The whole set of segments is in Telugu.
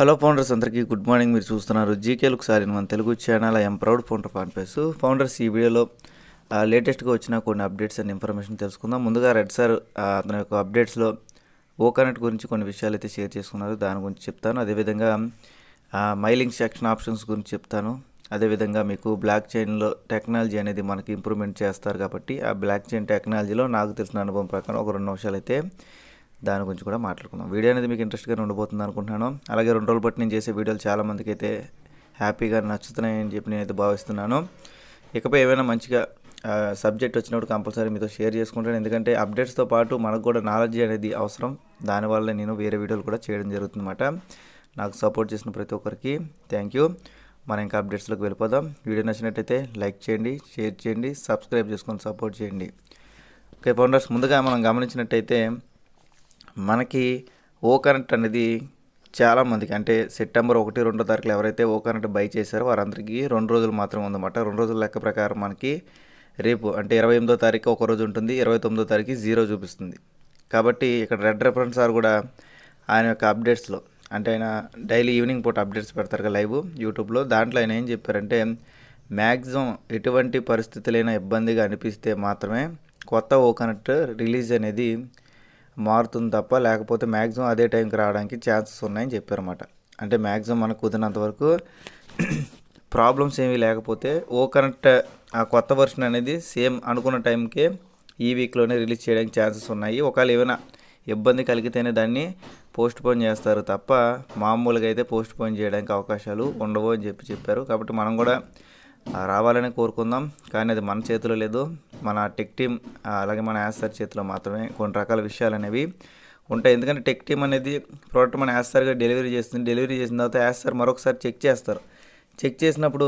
హలో ఫౌండర్స్ అందరికీ గుడ్ మార్నింగ్ మీరు చూస్తున్నారు జీకేలకు సారిన మన Telugu channel I'm proud founder fan pace founders ఈ వీడియోలో లేటెస్ట్గా వచ్చిన కొన్ని అప్డేట్స్ అండ్ ఇన్ఫర్మేషన్ తెలుసుకుందాం ముందుగా రెడ్ సార్ అతని యొక్క అప్డేట్స్లో ఓకనెట్ గురించి కొన్ని విషయాలు అయితే షేర్ చేసుకున్నారు దాని గురించి చెప్తాను అదేవిధంగా మైలింగ్ సెక్షన్ ఆప్షన్స్ గురించి చెప్తాను అదేవిధంగా మీకు బ్లాక్ చైన్లో టెక్నాలజీ అనేది మనకి ఇంప్రూవ్మెంట్ చేస్తారు కాబట్టి ఆ బ్లాక్ చైన్ టెక్నాలజీలో నాకు తెలిసిన అనుభవం ప్రకారం ఒక రెండు నిమిషాలు అయితే దాని గురించి కూడా మాట్లాడుకుందాం వీడియో అనేది మీకు ఇంట్రెస్ట్గా ఉండబోతుంది అనుకుంటున్నాను అలాగే రెండు రోజుల బట్టి నేను చేసే వీడియోలు చాలామందికి అయితే హ్యాపీగా నచ్చుతున్నాయని చెప్పి నేను అయితే భావిస్తున్నాను ఇకపై ఏమైనా మంచిగా సబ్జెక్ట్ వచ్చినప్పుడు కంపల్సరీ మీతో షేర్ చేసుకుంటాను ఎందుకంటే అప్డేట్స్తో పాటు మనకు కూడా నాలెడ్జ్ అనేది అవసరం దానివల్ల నేను వేరే వీడియోలు కూడా చేయడం జరుగుతుందన్నమాట నాకు సపోర్ట్ చేసిన ప్రతి ఒక్కరికి థ్యాంక్ యూ మనం ఇంకా అప్డేట్స్లోకి వెళ్ళిపోదాం వీడియో నచ్చినట్టయితే లైక్ చేయండి షేర్ చేయండి సబ్స్క్రైబ్ చేసుకొని సపోర్ట్ చేయండి ఓకే ఫౌండర్స్ ముందుగా మనం గమనించినట్టయితే మనకి ఓ కరెంట్ అనేది చాలామందికి అంటే సెప్టెంబర్ ఒకటి రెండో తారీఖులు ఎవరైతే ఓ కరెంట్ బై చేశారో వారందరికీ రెండు రోజులు మాత్రం ఉందన్నమాట రెండు రోజుల లెక్క ప్రకారం మనకి రేపు అంటే ఇరవై ఎనిమిదో తారీఖు ఒక రోజు ఉంటుంది ఇరవై తొమ్మిదో తారీఖు జీరో చూపిస్తుంది కాబట్టి ఇక్కడ రెడ్ రెఫరెన్స్ సార్ కూడా ఆయన యొక్క అప్డేట్స్లో అంటే ఆయన డైలీ ఈవినింగ్ పూట అప్డేట్స్ పెడతారు కదా లైవ్ యూట్యూబ్లో దాంట్లో ఆయన ఏం చెప్పారంటే మ్యాక్సిమం ఎటువంటి పరిస్థితులైనా ఇబ్బందిగా అనిపిస్తే మాత్రమే కొత్త ఓ కనెక్ట్ రిలీజ్ అనేది మారుతుంది తప్ప లేకపోతే మ్యాక్సిమం అదే టైంకి రావడానికి ఛాన్సెస్ ఉన్నాయని చెప్పారన్నమాట అంటే మ్యాక్సిమం మనకు కుదిరినంత వరకు ప్రాబ్లమ్స్ ఏమీ లేకపోతే ఓ కరెంట్ ఆ కొత్త వర్షన్ అనేది సేమ్ అనుకున్న టైంకే ఈ వీక్లోనే రిలీజ్ చేయడానికి ఛాన్సెస్ ఉన్నాయి ఒకవేళ ఏమైనా ఇబ్బంది కలిగితేనే దాన్ని పోస్ట్ పోన్ చేస్తారు తప్ప మామూలుగా అయితే పోస్ట్ పోన్ చేయడానికి అవకాశాలు ఉండవు అని చెప్పి చెప్పారు కాబట్టి మనం కూడా రావాలని కోరుకుందాం కానీ అది మన చేతిలో లేదు మన టెక్ టీమ్ అలాగే మన యాసర్ చేతిలో మాత్రమే కొన్ని రకాల విషయాలు అనేవి ఉంటాయి ఎందుకంటే టెక్ టీమ్ అనేది ప్రోడక్ట్ మన యాసర్గా డెలివరీ చేస్తుంది డెలివరీ చేసిన తర్వాత యాసర్ మరొకసారి చెక్ చేస్తారు చెక్ చేసినప్పుడు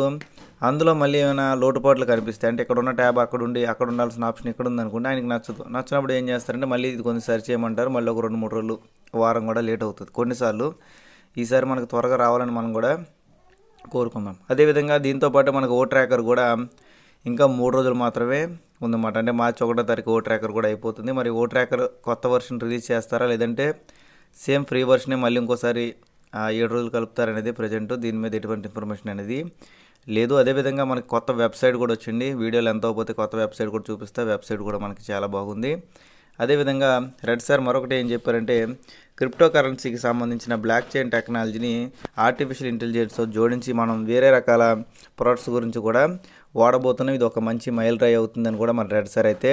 అందులో మళ్ళీ ఏమైనా లోటుపాట్లు కనిపిస్తాయి అంటే ఇక్కడ ఉన్న ట్యాబ్ అక్కడ ఉండి అక్కడ ఉండాల్సిన ఆప్షన్ ఇక్కడ ఉంది అనుకుంటే ఆయనకి నచ్చదు నచ్చినప్పుడు ఏం చేస్తారంటే మళ్ళీ ఇది కొన్ని సరి చేయమంటారు మళ్ళీ ఒక రెండు మూడు రోజులు వారం కూడా లేట్ అవుతుంది కొన్నిసార్లు ఈసారి మనకు త్వరగా రావాలని మనం కూడా కోరుకుందాం అదేవిధంగా దీంతోపాటు మనకు ఓ ట్రాకర్ కూడా ఇంకా మూడు రోజులు మాత్రమే ఉందన్నమాట అంటే మార్చి ఒకటో తారీఖు ఓ ట్రాకర్ కూడా అయిపోతుంది మరి ఓ ట్రాకర్ కొత్త వర్షన్ రిలీజ్ చేస్తారా లేదంటే సేమ్ ఫ్రీ వర్షనే మళ్ళీ ఇంకోసారి ఏడు రోజులు కలుపుతారనేది ప్రజెంట్ దీని మీద ఎటువంటి ఇన్ఫర్మేషన్ అనేది లేదు అదేవిధంగా మనకి కొత్త వెబ్సైట్ కూడా వచ్చింది వీడియోలు ఎంత అవుపోతే కొత్త వెబ్సైట్ కూడా చూపిస్తే వెబ్సైట్ కూడా మనకి చాలా బాగుంది అదేవిధంగా రెడ్ సార్ మరొకటి ఏం చెప్పారంటే క్రిప్టో కరెన్సీకి సంబంధించిన బ్లాక్ చైన్ టెక్నాలజీని ఆర్టిఫిషియల్ ఇంటెలిజెన్స్తో జోడించి మనం వేరే రకాల ప్రొడక్ట్స్ గురించి కూడా వాడబోతున్నాం ఇది ఒక మంచి మైల్ డ్రై అవుతుందని కూడా మన రెడ్ సార్ అయితే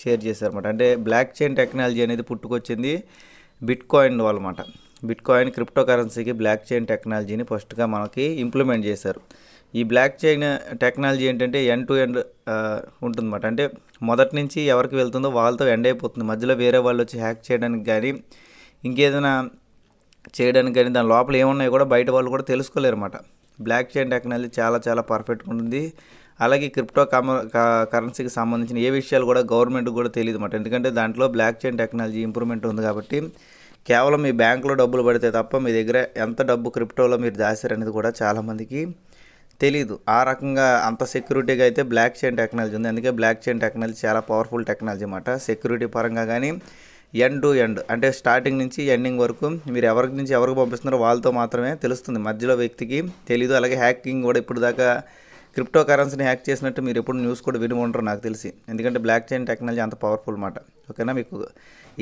షేర్ చేశారన్నమాట అంటే బ్లాక్ చైన్ టెక్నాలజీ అనేది పుట్టుకొచ్చింది బిట్ కాయిన్ వాళ్ళమాట బిట్కాయిన్ క్రిప్టో కరెన్సీకి బ్లాక్ చైన్ టెక్నాలజీని ఫస్ట్గా మనకి ఇంప్లిమెంట్ చేశారు ఈ బ్లాక్ చైన్ టెక్నాలజీ ఏంటంటే ఎన్ టు ఎండ్ ఉంటుందన్నమాట అంటే మొదటి నుంచి ఎవరికి వెళ్తుందో వాళ్ళతో ఎండ్ అయిపోతుంది మధ్యలో వేరే వాళ్ళు వచ్చి హ్యాక్ చేయడానికి కానీ ఇంకేదైనా చేయడానికి కానీ దాని లోపల ఏమున్నాయో కూడా బయట వాళ్ళు కూడా తెలుసుకోలేరు అనమాట బ్లాక్ చైన్ టెక్నాలజీ చాలా చాలా పర్ఫెక్ట్గా ఉంటుంది అలాగే క్రిప్టో కమ కరెన్సీకి సంబంధించిన ఏ విషయాలు కూడా గవర్నమెంట్కి కూడా తెలియదు అన్నమాట ఎందుకంటే దాంట్లో బ్లాక్ చైన్ టెక్నాలజీ ఇంప్రూవ్మెంట్ ఉంది కాబట్టి కేవలం మీ బ్యాంకులో డబ్బులు పడితే తప్ప మీ దగ్గర ఎంత డబ్బు క్రిప్టోలో మీరు దాసారనేది కూడా చాలామందికి తెలీదు ఆ రకంగా అంత సెక్యూరిటీగా అయితే బ్లాక్ చైన్ టెక్నాలజీ ఉంది అందుకే బ్లాక్ చైన్ టెక్నాలజీ చాలా పవర్ఫుల్ టెక్నాలజీ అన్నమాట సెక్యూరిటీ పరంగా కానీ ఎండ్ టు ఎండ్ అంటే స్టార్టింగ్ నుంచి ఎండింగ్ వరకు మీరు ఎవరి నుంచి ఎవరికి పంపిస్తున్నారో వాళ్ళతో మాత్రమే తెలుస్తుంది మధ్యలో వ్యక్తికి తెలీదు అలాగే హ్యాకింగ్ కూడా ఇప్పుడు దాకా క్రిప్టో కరెన్సీని హ్యాక్ చేసినట్టు మీరు ఎప్పుడు న్యూస్ కూడా విని ఉండరు నాకు తెలిసి ఎందుకంటే బ్లాక్ చైన్ టెక్నాలజీ అంత పవర్ఫుల్ అన్నమాట ఓకేనా మీకు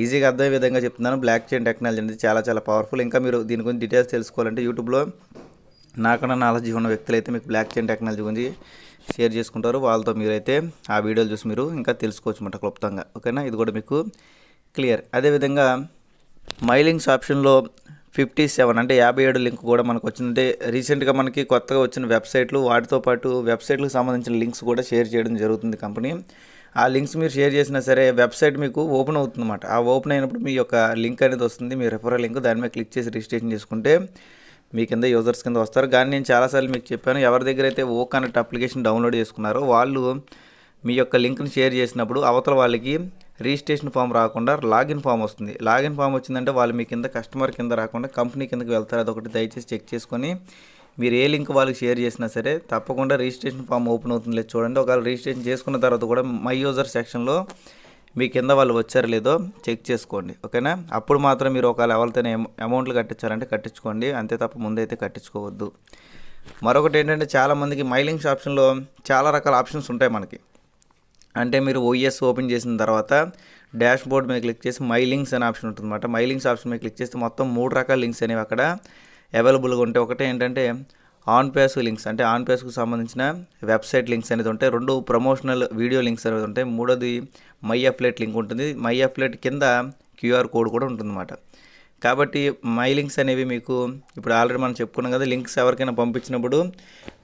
ఈజీగా అర్థమయ్యే విధంగా చెప్తున్నాను బ్లాక్ చైన్ టెక్నాలజీ అనేది చాలా చాలా పవర్ఫుల్ ఇంకా మీరు దీని గురించి డీటెయిల్స్ తెలుసుకోవాలంటే యూట్యూబ్లో నాకన్నా నాలెడ్జ్ ఉన్న వ్యక్తులు అయితే మీకు బ్లాక్ చైన్ టెక్నాలజీ గురించి షేర్ చేసుకుంటారు వాళ్ళతో మీరైతే ఆ వీడియోలు చూసి మీరు ఇంకా తెలుసుకోవచ్చు అనమాట క్లుప్తంగా ఓకేనా ఇది కూడా మీకు క్లియర్ అదేవిధంగా మైలింగ్స్ ఆప్షన్లో ఫిఫ్టీ సెవెన్ అంటే యాభై ఏడు లింక్ కూడా మనకు వచ్చిందంటే రీసెంట్గా మనకి కొత్తగా వచ్చిన వెబ్సైట్లు వాటితో పాటు వెబ్సైట్లకు సంబంధించిన లింక్స్ కూడా షేర్ చేయడం జరుగుతుంది కంపెనీ ఆ లింక్స్ మీరు షేర్ చేసినా సరే వెబ్సైట్ మీకు ఓపెన్ అవుతుందన్నమాట ఆ ఓపెన్ అయినప్పుడు మీ యొక్క లింక్ అనేది వస్తుంది మీ రెఫరల్ లింక్ దాని మీద క్లిక్ చేసి రిజిస్ట్రేషన్ చేసుకుంటే మీ కింద యూజర్స్ కింద వస్తారు కానీ నేను చాలాసార్లు మీకు చెప్పాను ఎవరి దగ్గర అయితే ఓ కనెక్ట్ అప్లికేషన్ డౌన్లోడ్ చేసుకున్నారో వాళ్ళు మీ యొక్క లింక్ని షేర్ చేసినప్పుడు అవతల వాళ్ళకి రిజిస్ట్రేషన్ ఫామ్ రాకుండా లాగిన్ ఫామ్ వస్తుంది లాగిన్ ఫామ్ వచ్చిందంటే వాళ్ళు మీ కింద కస్టమర్ కింద రాకుండా కంపెనీ కిందకి వెళ్తారు అదొకటి దయచేసి చెక్ చేసుకొని మీరు ఏ లింక్ వాళ్ళకి షేర్ చేసినా సరే తప్పకుండా రిజిస్ట్రేషన్ ఫామ్ ఓపెన్ అవుతుంది లేదు చూడండి ఒకవేళ రిజిస్ట్రేషన్ చేసుకున్న తర్వాత కూడా మై యూజర్ సెక్షన్లో మీ కింద వాళ్ళు వచ్చారో లేదో చెక్ చేసుకోండి ఓకేనా అప్పుడు మాత్రం మీరు ఒకవేళ ఎవరితోనే అమౌంట్లు కట్టించారంటే కట్టించుకోండి అంతే తప్ప ముందైతే కట్టించుకోవద్దు మరొకటి ఏంటంటే చాలామందికి మైలింగ్స్ ఆప్షన్లో చాలా రకాల ఆప్షన్స్ ఉంటాయి మనకి అంటే మీరు ఓఎస్ ఓపెన్ e చేసిన తర్వాత డాష్ బోర్డ్ మీద క్లిక్ చేసి మై లింక్స్ అనే ఆప్షన్ ఉంటుందన్నమాట మై లింక్స్ ఆప్షన్ మీద క్లిక్ చేస్తే మొత్తం మూడు రకాల లింక్స్ అనేవి అక్కడ అవైలబుల్గా ఉంటాయి ఒకటి ఏంటంటే ఆన్ పేస్ లింక్స్ అంటే ఆన్ పేస్కు సంబంధించిన వెబ్సైట్ లింక్స్ అనేది ఉంటాయి రెండు ప్రమోషనల్ వీడియో లింక్స్ అనేది ఉంటాయి మూడోది మై అప్లెట్ లింక్ ఉంటుంది మై అప్లెట్ కింద క్యూఆర్ కోడ్ కూడా ఉంటుందన్నమాట కాబట్టి మై లింక్స్ అనేవి మీకు ఇప్పుడు ఆల్రెడీ మనం చెప్పుకున్నాం కదా లింక్స్ ఎవరికైనా పంపించినప్పుడు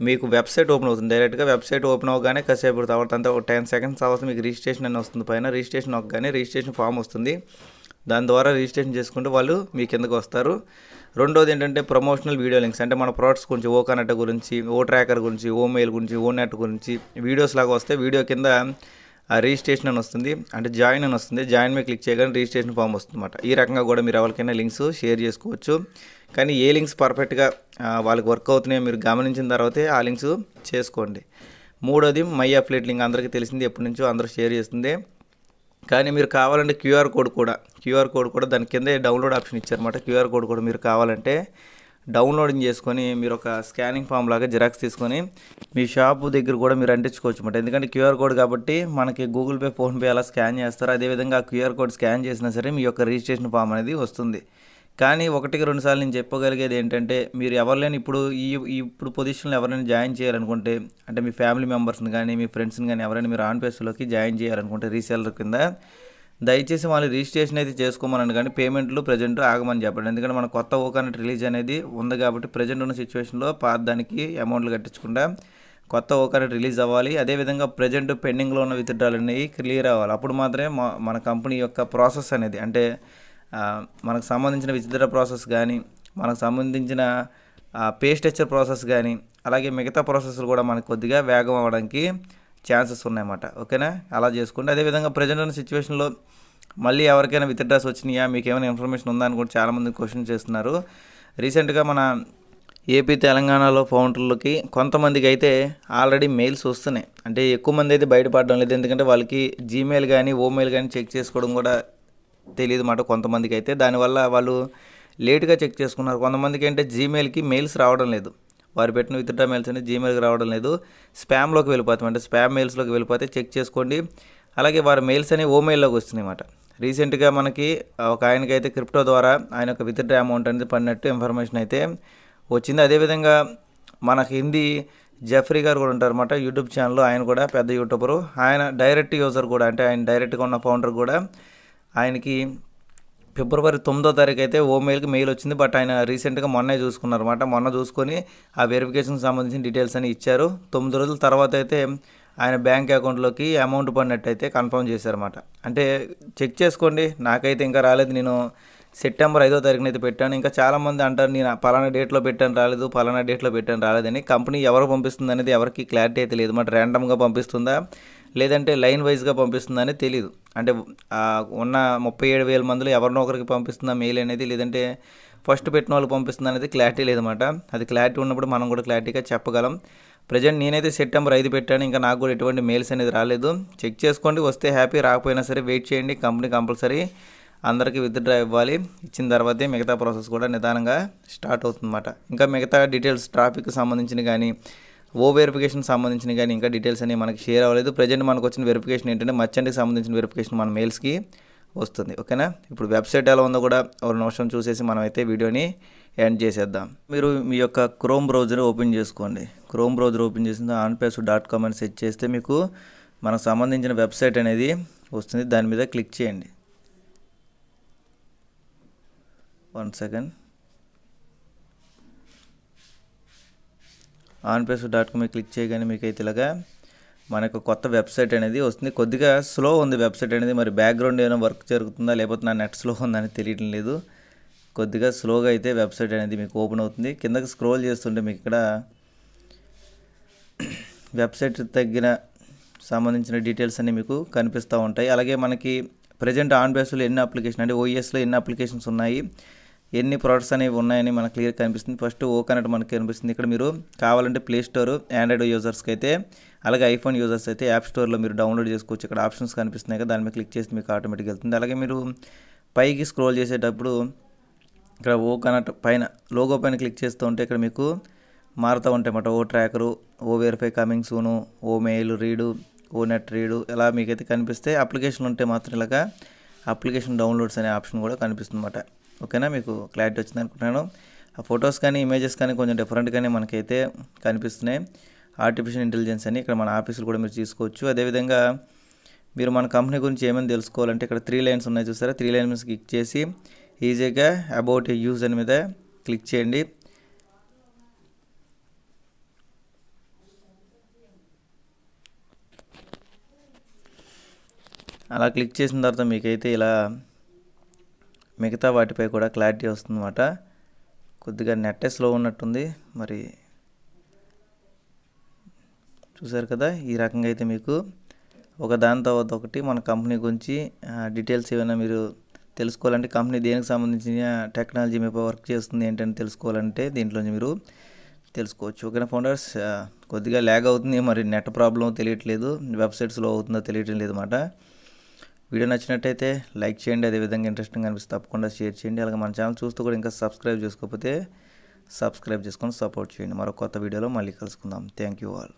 మీకు వెబ్సైట్ ఓపెన్ అవుతుంది డైరెక్ట్గా వెబ్సైట్ ఓపెన్ అవ్వగానే కాసేపు తర్వాత అంతా ఒక టెన్ సెకండ్స్ తర్వాత మీకు రిజిస్ట్రేషన్ అని వస్తుంది పైన రిజిస్ట్రేషన్ అవ్వగానే రిజిస్ట్రేషన్ ఫామ్ వస్తుంది దాని ద్వారా రిజిస్ట్రేషన్ చేసుకుంటే వాళ్ళు మీ కిందకు వస్తారు రెండోది ఏంటంటే ప్రమోషనల్ వీడియో లింక్స్ అంటే మన ప్రోడక్ట్స్ గురించి ఓ కనెక్ట్ గురించి ఓ ట్రాకర్ గురించి ఓ మెయిల్ గురించి ఓ నెట్ గురించి వీడియోస్ లాగా వస్తే వీడియో కింద ఆ రిజిస్ట్రేషన్ అని వస్తుంది అంటే జాయిన్ అని వస్తుంది జాయిన్ మీద క్లిక్ చేయగానే రిజిస్ట్రేషన్ ఫామ్ వస్తుందన్నమాట ఈ రకంగా కూడా మీరు ఎవరికైనా లింక్స్ షేర్ చేసుకోవచ్చు కానీ ఏ లింక్స్ పర్ఫెక్ట్గా వాళ్ళకి వర్క్ అవుతున్నాయో మీరు గమనించిన తర్వాతే ఆ లింక్స్ చేసుకోండి మూడోది మై అప్లేట్ లింక్ అందరికీ తెలిసింది ఎప్పటి నుంచో అందరూ షేర్ చేస్తుంది కానీ మీరు కావాలంటే క్యూఆర్ కోడ్ కూడా క్యూఆర్ కోడ్ కూడా దాని కింద డౌన్లోడ్ ఆప్షన్ ఇచ్చారన్నమాట క్యూఆర్ కోడ్ కూడా మీరు కావాలంటే డౌన్లోడింగ్ చేసుకొని మీరు ఒక స్కానింగ్ ఫామ్ లాగా జిరాక్స్ తీసుకొని మీ షాపు దగ్గర కూడా మీరు అంటించుకోవచ్చు అనమాట ఎందుకంటే క్యూఆర్ కోడ్ కాబట్టి మనకి గూగుల్ పే ఫోన్పే అలా స్కాన్ చేస్తారు అదేవిధంగా ఆ క్యూఆర్ కోడ్ స్కాన్ చేసినా సరే మీ యొక్క రిజిస్ట్రేషన్ ఫామ్ అనేది వస్తుంది కానీ ఒకటికి రెండు సార్లు నేను చెప్పగలిగేది ఏంటంటే మీరు ఎవరినైనా ఇప్పుడు ఈ ఇప్పుడు పొజిషన్లో ఎవరైనా జాయిన్ చేయాలనుకుంటే అంటే మీ ఫ్యామిలీ మెంబర్స్ని కానీ మీ ఫ్రెండ్స్ని కానీ ఎవరైనా మీరు ఆన్ పేస్లోకి జాయిన్ చేయాలనుకుంటే రీసేలర్ కింద దయచేసి వాళ్ళు రిజిస్ట్రేషన్ అయితే చేసుకోమనండి కానీ పేమెంట్లు ప్రజెంట్ ఆగమని చెప్పండి ఎందుకంటే మన కొత్త ఓకనెట్ రిలీజ్ అనేది ఉంది కాబట్టి ప్రజెంట్ ఉన్న సిచ్యువేషన్లో పాత దానికి అమౌంట్లు కట్టించకుండా కొత్త ఓకనెట్ రిలీజ్ అవ్వాలి అదేవిధంగా ప్రజెంట్ పెండింగ్లో ఉన్న విత్డ్రాలు అనేవి క్లియర్ అవ్వాలి అప్పుడు మాత్రమే మన కంపెనీ యొక్క ప్రాసెస్ అనేది అంటే మనకు సంబంధించిన విత్డ్రా ప్రాసెస్ కానీ మనకు సంబంధించిన పే స్ట్రక్చర్ ప్రాసెస్ కానీ అలాగే మిగతా ప్రాసెస్లు కూడా మనకు కొద్దిగా వేగం అవ్వడానికి ఛాన్సెస్ ఉన్నాయన్నమాట ఓకేనా అలా చేసుకుంటే అదేవిధంగా ప్రజెంట్ ఉన్న సిచ్యువేషన్లో మళ్ళీ ఎవరికైనా విత్డ్రాస్ వచ్చినాయా మీకు ఏమైనా ఇన్ఫర్మేషన్ ఉందా అని కూడా చాలామంది క్వశ్చన్ చేస్తున్నారు రీసెంట్గా మన ఏపీ తెలంగాణలో ఫౌంటర్లకి కొంతమందికి అయితే ఆల్రెడీ మెయిల్స్ వస్తున్నాయి అంటే ఎక్కువ మంది అయితే బయటపడడం లేదు ఎందుకంటే వాళ్ళకి జీమెయిల్ కానీ ఓమెయిల్ కానీ చెక్ చేసుకోవడం కూడా తెలియదు మాట కొంతమందికి అయితే దానివల్ల వాళ్ళు లేటుగా చెక్ చేసుకున్నారు కొంతమందికి అంటే జీమెయిల్కి మెయిల్స్ రావడం లేదు వారు పెట్టిన విత్డ్రా మెయిల్స్ అనేది జీమెయిల్కి రావడం లేదు స్పామ్లోకి వెళ్ళిపోతాం అంటే స్పామ్ మెయిల్స్లోకి వెళ్ళిపోతే చెక్ చేసుకోండి అలాగే వారి మెయిల్స్ అనేవి ఓ మెయిల్లోకి వస్తున్నాయి అన్నమాట రీసెంట్గా మనకి ఒక ఆయనకైతే క్రిప్టో ద్వారా ఆయన యొక్క విత్డ్రా అమౌంట్ అనేది పడినట్టు ఇన్ఫర్మేషన్ అయితే వచ్చింది అదేవిధంగా మన హిందీ జఫ్రీ గారు కూడా ఉంటారు అనమాట యూట్యూబ్ ఛానల్లో ఆయన కూడా పెద్ద యూట్యూబరు ఆయన డైరెక్ట్ యూజర్ కూడా అంటే ఆయన డైరెక్ట్గా ఉన్న ఫౌండర్ కూడా ఆయనకి ఫిబ్రవరి తొమ్మిదో తారీఖు అయితే ఓ మెయిల్కి మెయిల్ వచ్చింది బట్ ఆయన రీసెంట్గా మొన్నే చూసుకున్నారన్నమాట మొన్న చూసుకొని ఆ వెరిఫికేషన్కి సంబంధించిన డీటెయిల్స్ అని ఇచ్చారు తొమ్మిది రోజుల తర్వాత అయితే ఆయన బ్యాంక్ అకౌంట్లోకి అమౌంట్ పడినట్టు అయితే కన్ఫర్మ్ చేశారనమాట అంటే చెక్ చేసుకోండి నాకైతే ఇంకా రాలేదు నేను సెప్టెంబర్ ఐదో తారీఖున అయితే పెట్టాను ఇంకా చాలామంది అంటారు నేను పలానా డేట్లో పెట్టాను రాలేదు పలానా డేట్లో పెట్టాను రాలేదని కంపెనీ ఎవరు పంపిస్తుంది అనేది ఎవరికి క్లారిటీ అయితే లేదు మాట ర్యాండమ్గా పంపిస్తుందా లేదంటే లైన్ వైజ్గా పంపిస్తుందని తెలియదు అంటే ఉన్న ముప్పై ఏడు వేల మందులు ఎవరినో ఒకరికి పంపిస్తుందా మెయిల్ అనేది లేదంటే ఫస్ట్ పెట్టిన వాళ్ళకి పంపిస్తుందా అనేది క్లారిటీ లేదన్నమాట అది క్లారిటీ ఉన్నప్పుడు మనం కూడా క్లారిటీగా చెప్పగలం ప్రజెంట్ నేనైతే సెప్టెంబర్ ఐదు పెట్టాను ఇంకా నాకు కూడా ఎటువంటి మెయిల్స్ అనేది రాలేదు చెక్ చేసుకోండి వస్తే హ్యాపీ రాకపోయినా సరే వెయిట్ చేయండి కంపెనీ కంపల్సరీ అందరికీ విత్డ్రా ఇవ్వాలి ఇచ్చిన తర్వాతే మిగతా ప్రాసెస్ కూడా నిదానంగా స్టార్ట్ అవుతుందన్నమాట ఇంకా మిగతా డీటెయిల్స్ ట్రాఫిక్కి సంబంధించిన కానీ ఓ వెరిఫికేషన్ సంబంధించిన కానీ ఇంకా డీటెయిల్స్ అనేవి మనకి షేర్ అవ్వలేదు ప్రజెంట్ మనకు వచ్చిన వెరిఫికేషన్ ఏంటంటే మర్చెంట్కి సంబంధించిన వెరిఫికేషన్ మన మెయిల్స్కి వస్తుంది ఓకేనా ఇప్పుడు వెబ్సైట్ ఎలా ఉందో కూడా ఒక నిమిషం చూసేసి మనమైతే వీడియోని ఎండ్ చేసేద్దాం మీరు మీ యొక్క క్రోమ్ బ్రౌజర్ ఓపెన్ చేసుకోండి క్రోమ్ బ్రౌజర్ ఓపెన్ చేసిన ఆన్పేస్ డాట్ కామ్ అని సెర్చ్ చేస్తే మీకు మనకు సంబంధించిన వెబ్సైట్ అనేది వస్తుంది దాని మీద క్లిక్ చేయండి one second on pace dot com click చేయగానే మీకు అయితే ఇలాగా మనకు కొత్త వెబ్సైట్ అనేది వస్తుంది కొద్దిగా స్లో ఉంది వెబ్సైట్ అనేది మరి బ్యాక్గ్రౌండ్ ఏమైనా వర్క్ జరుగుతుందా లేకపోతే నా నెట్ స్లో ఉందని తెలియడం లేదు కొద్దిగా స్లోగా అయితే వెబ్సైట్ అనేది మీకు ఓపెన్ అవుతుంది కిందకి స్క్రోల్ చేస్తుంటే మీకు ఇక్కడ వెబ్సైట్ తగ్గిన సంబంధించిన డీటెయిల్స్ అన్నీ మీకు కనిపిస్తూ ఉంటాయి అలాగే మనకి ప్రజెంట్ ఆన్ బేస్లో ఎన్ని అప్లికేషన్ అంటే ఓఎస్లో e ఎన్ని అప్లికేషన్స్ ఉన్నాయి ఎన్ని ప్రోడక్ట్స్ అనేవి ఉన్నాయని మనకు క్లియర్ కనిపిస్తుంది ఫస్ట్ ఓక్ అనేది మనకు కనిపిస్తుంది ఇక్కడ మీరు కావాలంటే ప్లే స్టోర్ ఆండ్రాయిడ్ యూజర్స్కి అయితే అలాగే ఐఫోన్ యూజర్స్ అయితే యాప్ స్టోర్లో మీరు డౌన్లోడ్ చేసుకోవచ్చు ఇక్కడ ఆప్షన్స్ కనిపిస్తున్నాయి కదా దాని మీద క్లిక్ చేసి మీకు ఆటోమేటిక్ వెళ్తుంది అలాగే మీరు పైకి స్క్రోల్ చేసేటప్పుడు ఇక్కడ ఓక్ అనట్ పైన లోగో పైన క్లిక్ చేస్తూ ఉంటే ఇక్కడ మీకు మారుతూ ఉంటాయి అన్నమాట O tracker O verify coming soon O mail read O net read ఇలా మీకైతే కనిపిస్తే అప్లికేషన్ ఉంటే మాత్రం ఇలాగా అప్లికేషన్ డౌన్లోడ్స్ అనే ఆప్షన్ కూడా కనిపిస్తుంది అన్నమాట ఓకేనా మీకు క్లారిటీ వచ్చింది అనుకుంటున్నాను ఆ ఫొటోస్ కానీ ఇమేజెస్ కానీ కొంచెం డిఫరెంట్గానే మనకైతే కనిపిస్తున్నాయి ఆర్టిఫిషియల్ ఇంటెలిజెన్స్ అని ఇక్కడ మన ఆఫీసులు కూడా మీరు తీసుకోవచ్చు అదేవిధంగా మీరు మన కంపెనీ గురించి ఏమైనా తెలుసుకోవాలంటే ఇక్కడ త్రీ లైన్స్ ఉన్నాయి చూసారా త్రీ లైన్స్ మీద క్లిక్ చేసి ఈజీగా అబౌట్ యూజ్ అని మీద క్లిక్ చేయండి అలా క్లిక్ చేసిన తర్వాత మీకైతే ఇలా మిగతా వాటిపై కూడా క్లారిటీ వస్తుందన్నమాట కొద్దిగా నెట్టే స్లో ఉన్నట్టుంది మరి చూసారు కదా ఈ రకంగా అయితే మీకు ఒక దాని తర్వాత ఒకటి మన కంపెనీ గురించి డీటెయిల్స్ ఏమైనా మీరు తెలుసుకోవాలంటే కంపెనీ దేనికి సంబంధించిన టెక్నాలజీ మీద వర్క్ చేస్తుంది ఏంటని తెలుసుకోవాలంటే దీంట్లో మీరు తెలుసుకోవచ్చు ఓకేనా ఫౌండర్స్ కొద్దిగా ల్యాగ్ అవుతుంది మరి నెట్ ప్రాబ్లం తెలియట్లేదు వెబ్సైట్ స్లో అవుతుందో తెలియటం లేదు అన్నమాట వీడియో నచ్చినట్టయితే లైక్ చేయండి అదేవిధంగా ఇంట్రెస్టింగ్ అనిపిస్తే తప్పకుండా షేర్ చేయండి అలాగే మన ఛానల్ చూస్తూ కూడా ఇంకా సబ్స్క్రైబ్ చేసుకోకపోతే సబ్స్క్రైబ్ చేసుకొని సపోర్ట్ చేయండి మరో కొత్త వీడియోలో మళ్ళీ కలుసుకుందాం థ్యాంక్ యూ ఆల్